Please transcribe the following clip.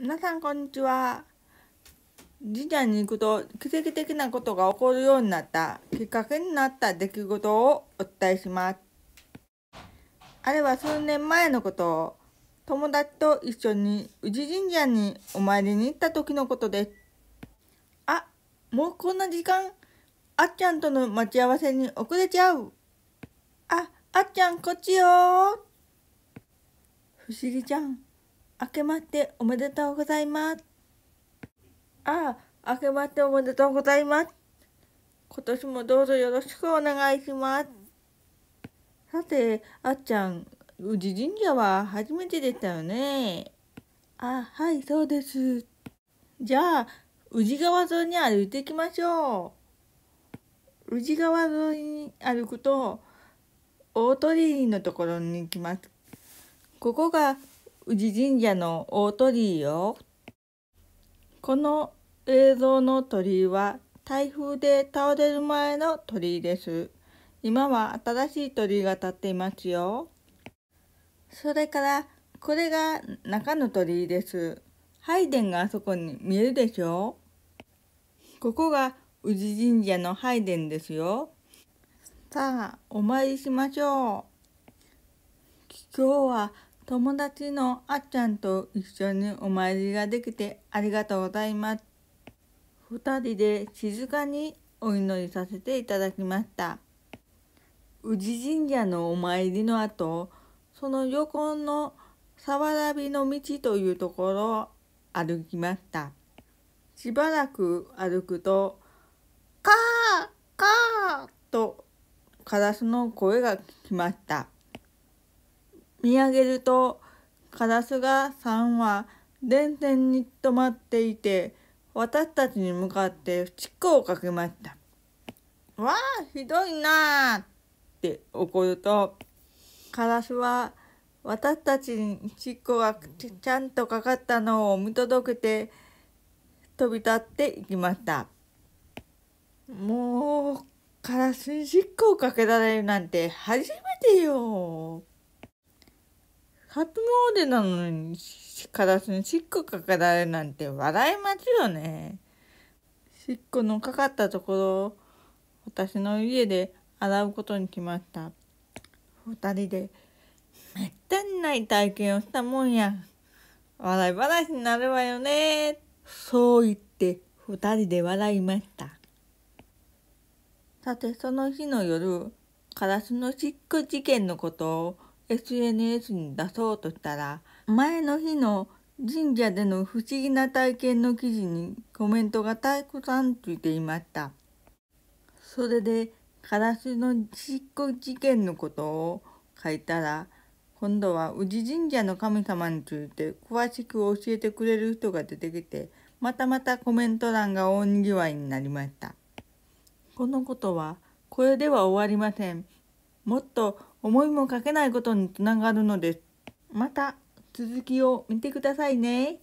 皆さんこんにちは神社に行くと奇跡的なことが起こるようになったきっかけになった出来事をお伝えしますあれは数年前のことを友達と一緒に宇治神社にお参りに行った時のことですあもうこんな時間あっちゃんとの待ち合わせに遅れちゃうああっちゃんこっちよ不思議ちゃん明けましておめでとうございます。ああ、明けましておめでとうございます。今年もどうぞよろしくお願いします。さて、あっちゃん、宇治神社は初めてでしたよね。あ、はい、そうです。じゃあ、宇治川沿いに歩いていきましょう。宇治川沿いに歩くと、大鳥居のところに行きます。ここが宇治神社の大鳥居よ。この映像の鳥居は台風で倒れる前の鳥居です。今は新しい鳥居が立っていますよ。それからこれが中の鳥居です。拝殿があそこに見えるでしょうここが宇治神社の拝殿ですよ。さあ、お参りしましょう。今日は友達のあっちゃんと一緒にお参りができてありがとうございます。2人で静かにお祈りさせていただきました。宇治神社のお参りの後、その横の沢わらびの道というところを歩きました。しばらく歩くと、カーカーとカラスの声が聞きました。見上げるとカラスが3羽電線に止まっていて私たちに向かってチックをかけました。わあひどいなあって怒るとカラスは私たちにチックがちゃんとかかったのを見届けて飛び立っていきました。もうカラスにしっこをかけられるなんて初めてよ。初詣なのに、カラスのしっこかかられなんて笑いますよね。しっこのかかったところを私の家で洗うことにしました。二人でめったにない体験をしたもんや。笑い話になるわよね。そう言って二人で笑いました。さてその日の夜、カラスのしっこ事件のことを SNS に出そうとしたら前の日の神社での不思議な体験の記事にコメントがたくさんついていましたそれでカラスのしっこ事件のことを書いたら今度は宇治神社の神様について詳しく教えてくれる人が出てきてまたまたコメント欄が大にぎわいになりましたこのことはこれでは終わりません。もっと思いもかけないことにつながるのです。また続きを見てくださいね。